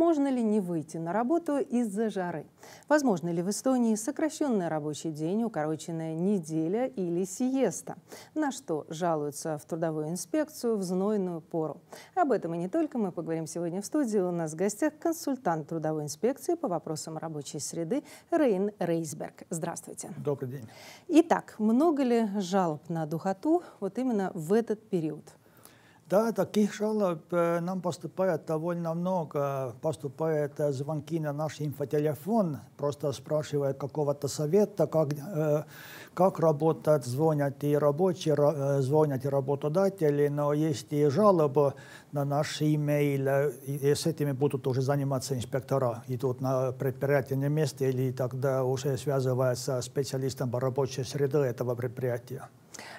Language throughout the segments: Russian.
Можно ли не выйти на работу из-за жары? Возможно ли в Эстонии сокращенный рабочий день, укороченная неделя или сиеста? На что жалуются в трудовую инспекцию в знойную пору? Об этом и не только мы поговорим сегодня в студии. У нас в гостях консультант трудовой инспекции по вопросам рабочей среды Рейн Рейсберг. Здравствуйте. Добрый день. Итак, много ли жалоб на духоту вот именно в этот период? Да, таких жалоб э, нам поступает довольно много. Поступают э, звонки на наш инфотелефон, просто спрашивают какого-то совета, как, э, как работать, звонят и рабочие, звонят и работодатели, но есть и жалобы на наш имейл, и с этими будут уже заниматься инспектора, идут на предприятийное место или тогда уже связывается с специалистом по рабочей среде этого предприятия.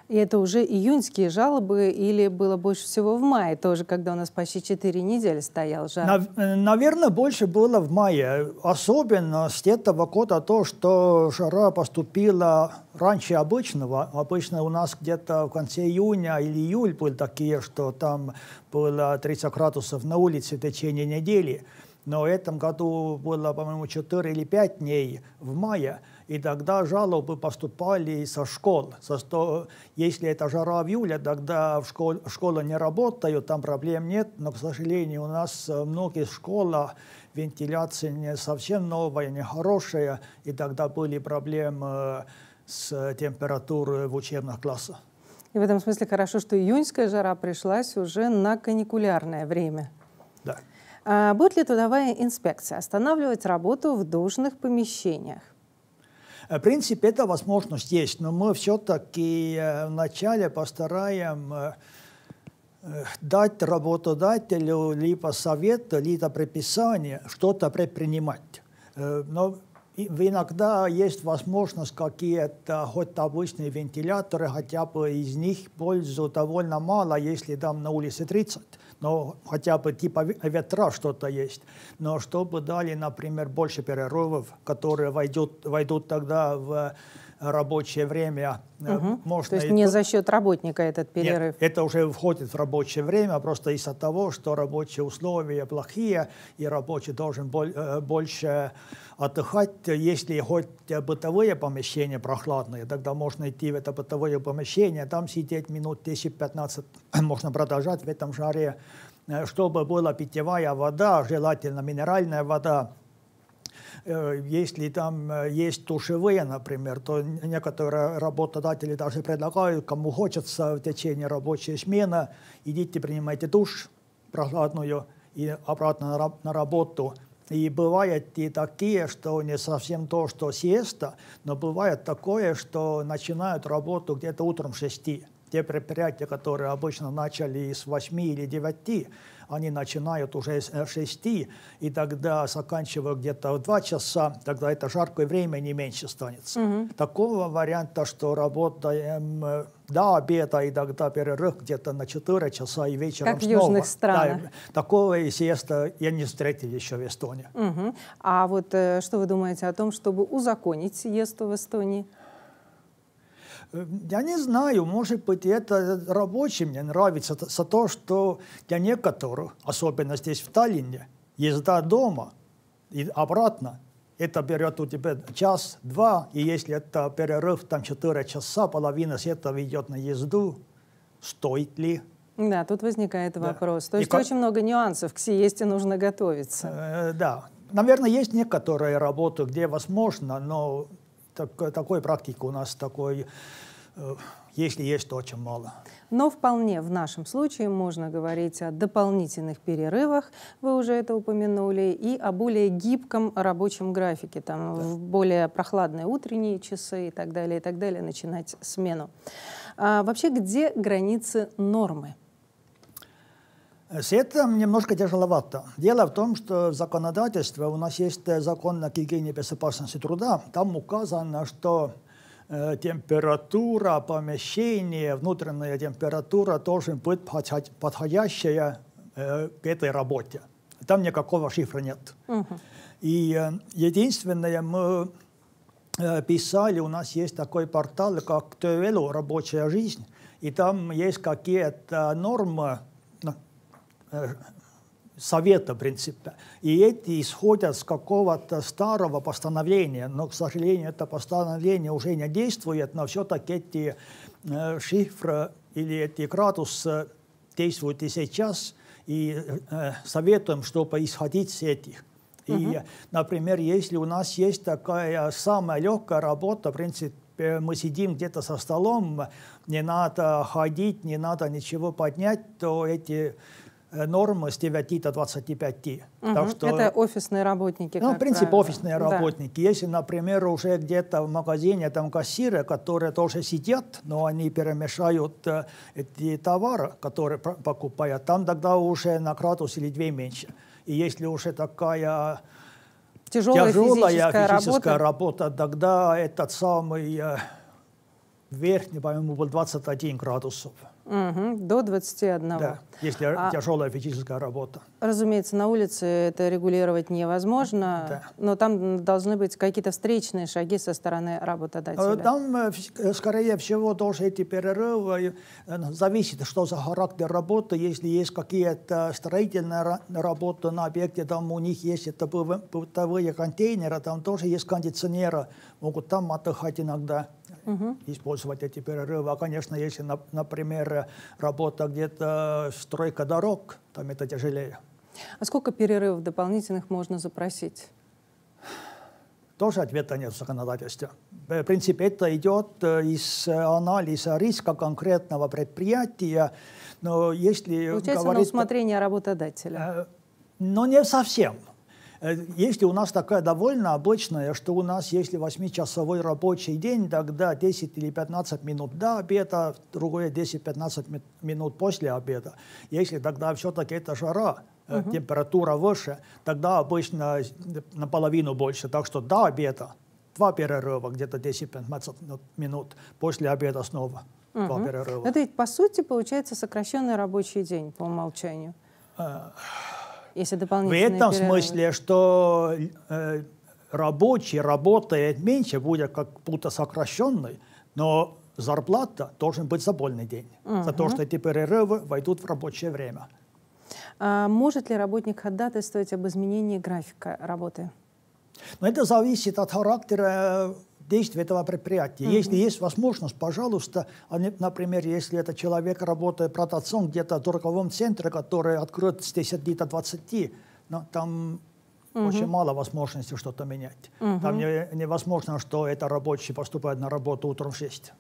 И это уже июньские жалобы или было больше всего в мае тоже, когда у нас почти 4 недели стоял жар? Нав- э, наверное, больше было в мае. Особенность этого года то, что жара поступила раньше обычного. Обычно у нас где-то в конце июня или июль были такие, что там было 30 градусов на улице в течение недели. Но в этом году было, по-моему, 4 или 5 дней в мае и тогда жалобы поступали со школ. За что, если это жара в июле, тогда в школ, школа не работает, там проблем нет, но, к сожалению, у нас э, многие школы вентиляция не совсем новая, не хорошая, и тогда были проблемы э, с температурой в учебных классах. И в этом смысле хорошо, что июньская жара пришлась уже на каникулярное время. Да. А будет ли трудовая инспекция останавливать работу в должных помещениях? Э, в принципе, эта возможность есть, но мы все-таки э, вначале постараем э, дать работодателю либо совет, либо предписание что-то предпринимать. Но иногда есть возможность какие-то хоть обычные вентиляторы, хотя бы из них пользу довольно мало, если там на улице 30 но хотя бы типа ветра что-то есть, но чтобы дали, например, больше перерывов, которые войдут, войдут тогда в рабочее время. Угу. Можно То есть не за счет работника этот перерыв? Нет, это уже входит в рабочее время, просто из-за того, что рабочие условия плохие, и рабочий должен э, больше отдыхать. Если хоть бытовые помещения прохладные, тогда можно идти в это бытовое помещение, там сидеть минут 10-15, можно продолжать в этом жаре э, чтобы была питьевая вода, желательно минеральная вода, Э, если там э, есть душевые, например, то некоторые работодатели даже предлагают, кому хочется в течение рабочей смены, идите принимайте душ прохладную и обратно на работу. И бывают и такие, что не совсем то, что съеста, но бывает такое, что начинают работу где-то утром в 6 те предприятия, которые обычно начали с 8 или 9, они начинают уже с 6, э, и тогда заканчивая где-то в 2 часа, тогда это жаркое время не меньше станет. Угу. Такого варианта, что работаем э, до обеда, и тогда перерыв где-то на 4 часа и вечером как снова. Как в южных странах. Да, такого и я не встретил еще в Эстонии. Угу. А вот э, что вы думаете о том, чтобы узаконить съезд в Эстонии? Я не знаю, может быть, это рабочий мне нравится за то, что для некоторых, особенно здесь в Таллине, езда дома и обратно, это берет у тебя час-два, и если это перерыв там четыре часа, половина с этого идет на езду, стоит ли? Да, тут возникает да. вопрос. То есть и очень как... много нюансов, к сиесте нужно готовиться. Э, да. Наверное, есть некоторые работы, где возможно, но так, такой практики у нас такой э, если есть то, очень мало. Но вполне в нашем случае можно говорить о дополнительных перерывах, вы уже это упомянули, и о более гибком рабочем графике, там, да. в более прохладные утренние часы и так далее, и так далее, начинать смену. А вообще, где границы нормы? С этим немножко тяжеловато. Дело в том, что законодательство, у нас есть закон о гигиене безопасности труда, там указано, что э, температура помещения, внутренняя температура должен быть подходящая э, к этой работе. Там никакого шифра нет. И э, единственное, мы писали, у нас есть такой портал, как ТВЛ «Рабочая жизнь», и там есть какие-то нормы, Э, совета принципа. И эти исходят с какого-то старого постановления, но, к сожалению, это постановление уже не действует, но все-таки эти э, шифры или эти градусы действуют и сейчас, и э, советуем, чтобы исходить с этих. И, например, если у нас есть такая самая легкая работа, в принципе, мы сидим где-то со столом, не надо ходить, не надо ничего поднять, то эти Э, норм с 9 до 25. Угу. Так что, это офисные работники. Ну, в принципе, правило. офисные да. работники. Если, например, уже где-то в магазине там кассиры, которые тоже сидят, но они перемешают э, эти товары, которые покупают, там тогда уже на градус или две меньше. И если уже такая тяжелая, тяжелая физическая, физическая работа. работа, тогда этот самый э, верхний, по-моему, был 21 градусов. Угу, до 21. Да, если а, тяжелая физическая работа. Разумеется, на улице это регулировать невозможно, да. но там должны быть какие-то встречные шаги со стороны работодателя. Э, там, э, э, скорее всего, тоже эти перерывы ну, зависят, что за характер работы. Если есть какие-то строительные работы на объекте, там у них есть это бытовые контейнеры, там тоже есть кондиционеры, могут там отдыхать иногда угу. использовать эти перерывы. А, конечно, если, например, работа где-то стройка дорог, там это тяжелее. А сколько перерывов дополнительных можно запросить? Тоже ответа нет в законодательстве. В принципе, это идет э, из анализа риска конкретного предприятия. Но если Получается говорить... на усмотрение работодателя. Э, но не совсем. Э, если у нас такая довольно обычная, что у нас, если 8-часовой рабочий день, тогда 10 или 15 минут до обеда, другое 10-15 минут после обеда. Если тогда все-таки это жара, угу. температура выше, тогда обычно э, наполовину больше. Так что до обеда два перерыва, где-то 10-15 минут, после обеда снова угу. два перерыва. Это ведь, по сути, получается сокращенный рабочий день по умолчанию. Если В этом перерывы. смысле, что э, рабочий работает меньше, будет как будто сокращенный, но зарплата должен быть за больный день, угу. за то, что эти перерывы войдут в рабочее время. А может ли работник ходатайствовать об изменении графика работы? Но это зависит от характера э, действия этого предприятия. Угу. Если есть возможность, пожалуйста, они, а например, если это человек работает продавцом где-то в торговом центре, который откроет с 10 до 20, но там угу. очень мало возможностей что-то менять. Угу. Там не, невозможно, что это рабочий поступает на работу утром в 6.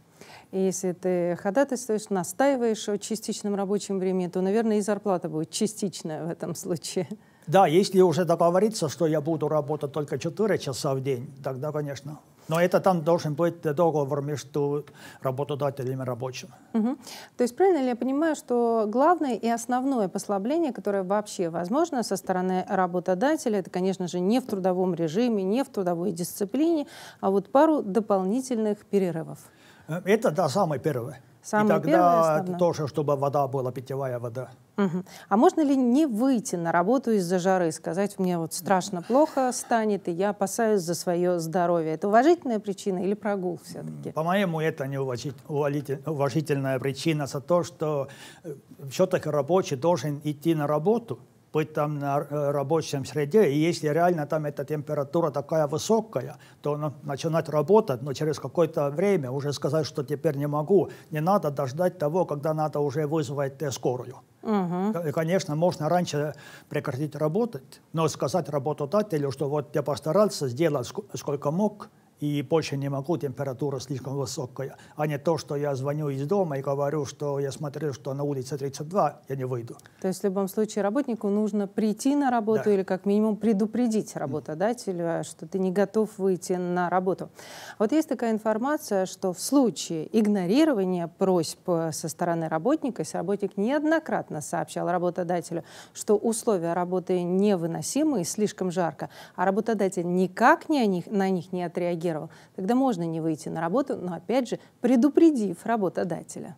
И если ты ходатайствуешь, настаиваешь о частичном рабочем времени, то, наверное, и зарплата будет частичная в этом случае. Да, если уже договориться, что я буду работать только 4 часа в день, тогда, конечно, но это там должен быть договор между работодателем и рабочим. Угу. То есть правильно ли я понимаю, что главное и основное послабление, которое вообще возможно со стороны работодателя, это, конечно же, не в трудовом режиме, не в трудовой дисциплине, а вот пару дополнительных перерывов. Э, это, да, самое первое. Самый и тогда первый, тоже, чтобы вода была питьевая вода. Угу. А можно ли не выйти на работу из-за жары, сказать, мне вот страшно плохо станет, и я опасаюсь за свое здоровье? Это уважительная причина или прогул все-таки? По-моему, это не уважительная причина за то, что э, все-таки рабочий должен идти на работу – быть там на э, рабочем среде. И если реально там эта температура такая высокая, то ну, начинать работать, но через какое-то время уже сказать, что теперь не могу, не надо дождать того, когда надо уже вызвать э, скорую. Угу. И, конечно, можно раньше прекратить работать, но сказать работодателю, что вот я постарался сделать сколько мог, и больше не могу, температура слишком высокая. А не то, что я звоню из дома и говорю, что я смотрю, что на улице 32, я не выйду. То есть в любом случае работнику нужно прийти на работу да. или как минимум предупредить работодателя, что ты не готов выйти на работу. Вот есть такая информация, что в случае игнорирования просьб э, со стороны работника, если работник неоднократно сообщал работодателю, что условия работы невыносимы и слишком жарко, а работодатель никак не о них, на них не отреагировал, 1, тогда можно не выйти на работу, но опять же предупредив работодателя.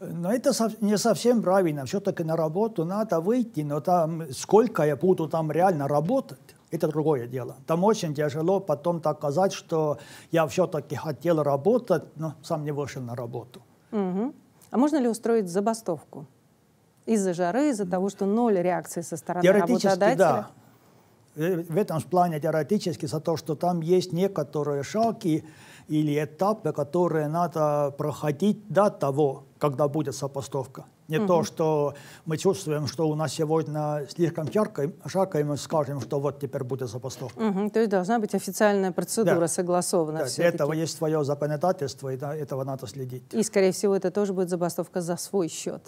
Но это не совсем правильно. Все-таки на работу надо выйти, но там сколько я буду там реально работать, это другое дело. Там очень тяжело потом доказать, что я все-таки хотел работать, но сам не вышел на работу. Угу. А можно ли устроить забастовку? Из-за жары, из-за того, что ноль реакции со стороны работодателя? Теоретически, Да. Э, в этом плане теоретически за то, что там есть некоторые шаги или этапы, которые надо проходить до того, когда будет сопоставка. Не угу. то, что мы чувствуем, что у нас сегодня слишком ярко, жарко, и мы скажем, что вот теперь будет забастовка. Угу. То есть должна быть официальная процедура да. согласована. Да. Для этого есть свое законодательство, и до этого надо следить. И, скорее всего, это тоже будет забастовка за свой счет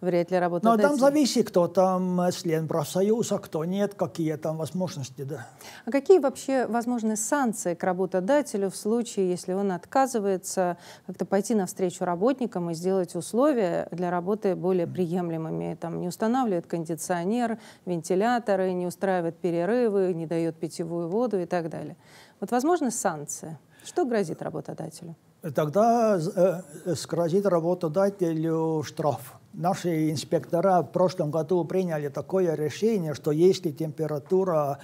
вряд ли работодатель. Но ну, а там зависит, кто там э, член профсоюза, кто нет, какие там возможности, да. А какие вообще возможны санкции к работодателю в случае, если он отказывается как-то пойти навстречу работникам и сделать условия для работы более приемлемыми? Там не устанавливает кондиционер, вентиляторы, не устраивает перерывы, не дает питьевую воду и так далее. Вот возможны санкции? Что грозит работодателю? Тогда э, э, грозит работодателю штраф. Наши инспектора в прошлом году приняли такое решение, что если температура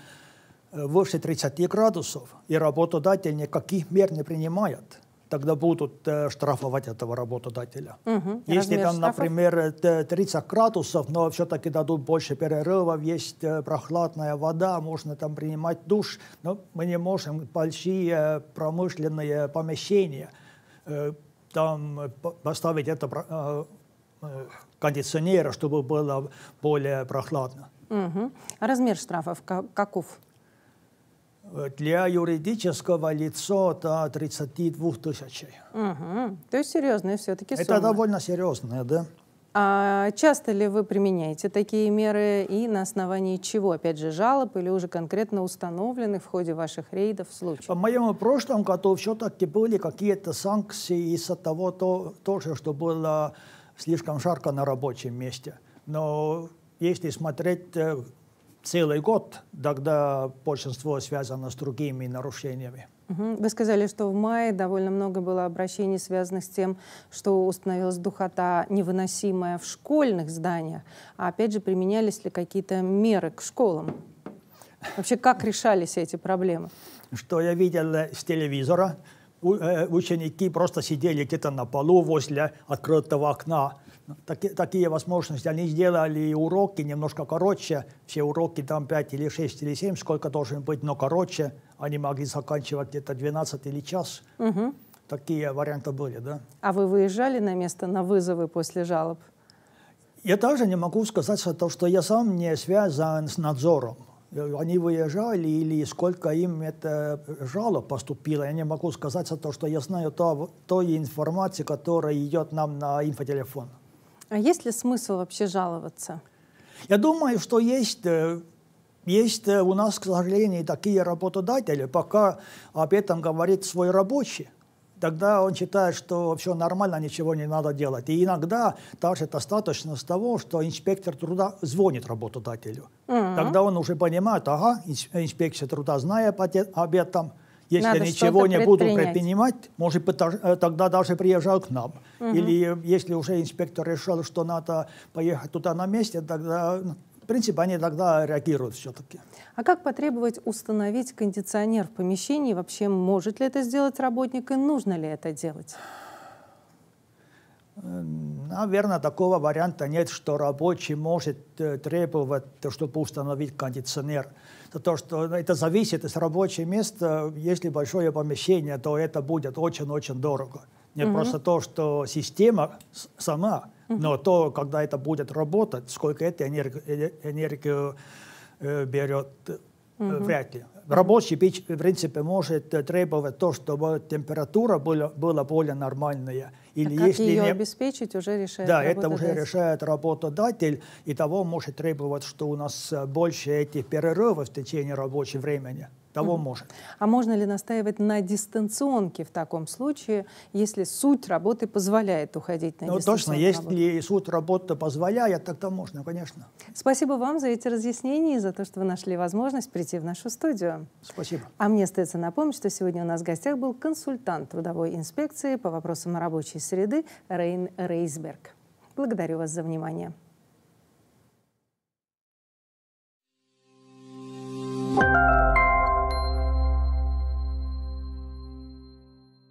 э, выше 30 градусов, и работодатель никаких мер не принимает – тогда будут э, штрафовать этого работодателя. Угу, Если там, штрафов? например, 30 градусов, но все-таки дадут больше перерывов, есть э, прохладная вода, можно там принимать душ, но мы не можем большие промышленные помещения э, там поставить это кондиционера, чтобы было более прохладно. Угу. А размер штрафов каков? Для юридического лица до 32 тысяч. Угу. То есть серьезные все-таки суммы. Это довольно серьезные, да. А часто ли вы применяете такие меры и на основании чего? Опять же, жалоб или уже конкретно установлены в ходе ваших рейдов случаев? В моем прошлом году все-таки были какие-то санкции из-за того, то, тоже, что было слишком жарко на рабочем месте. Но если смотреть э, целый год, тогда большинство связано с другими нарушениями. Вы сказали, что в мае довольно много было обращений, связанных с тем, что установилась духота невыносимая в школьных зданиях. А опять же, применялись ли какие-то меры к школам? Вообще, как решались эти проблемы? Что я видел э, с телевизора, э, ученики просто сидели где-то на полу возле открытого окна, таки, такие возможности. Они сделали уроки немножко короче, все уроки там 5 или 6 или 7, сколько должен быть, но короче. Они могли заканчивать где-то 12 или час. Угу. Такие варианты были, да. А вы выезжали на место на вызовы после жалоб? Я также не могу сказать, что, что я сам не связан с надзором. Они выезжали или сколько им это жалоб поступило. Я не могу сказать, что, что я знаю то, той информации, которая идет нам на инфотелефон. А есть ли смысл вообще жаловаться? Я думаю, что есть э, есть э, у нас, к сожалению, такие работодатели, пока об этом говорит свой рабочий, тогда он считает, что все нормально, ничего не надо делать. И иногда даже достаточно с того, что инспектор труда звонит работодателю. Mm-hmm. Тогда он уже понимает, ага, инспекция труда знает об этом, если Надо ничего не буду предпринимать, может э, тогда даже приезжал к нам. Угу. Или э, если уже инспектор решил, что надо поехать туда на месте, тогда ну, в принципе, они тогда реагируют все-таки. А как потребовать установить кондиционер в помещении? Вообще, может ли это сделать работник и нужно ли это делать? Наверное, такого варианта нет, что рабочий может э, требовать, чтобы установить кондиционер. То, что ну, это зависит из рабочего места. Если большое помещение, то это будет очень-очень дорого. Не угу. просто то, что система сама, угу. но то, когда это будет работать, сколько это э, э, энергии, берет, угу. вряд ли. Рабочий, в принципе, может требовать то, чтобы температура была более нормальная или а как если ее не... обеспечить, уже решает Да, это уже решает работодатель, и того может требовать, что у нас э, больше этих перерывов в течение рабочего времени того угу. может. А можно ли настаивать на дистанционке в таком случае, если суть работы позволяет уходить на ну, дистанционную точно, работу? если суть работы позволяет, тогда можно, конечно. Спасибо вам за эти разъяснения и за то, что вы нашли возможность прийти в нашу студию. Спасибо. А мне остается напомнить, что сегодня у нас в гостях был консультант трудовой инспекции по вопросам рабочей среды Рейн Рейсберг. Благодарю вас за внимание. thank you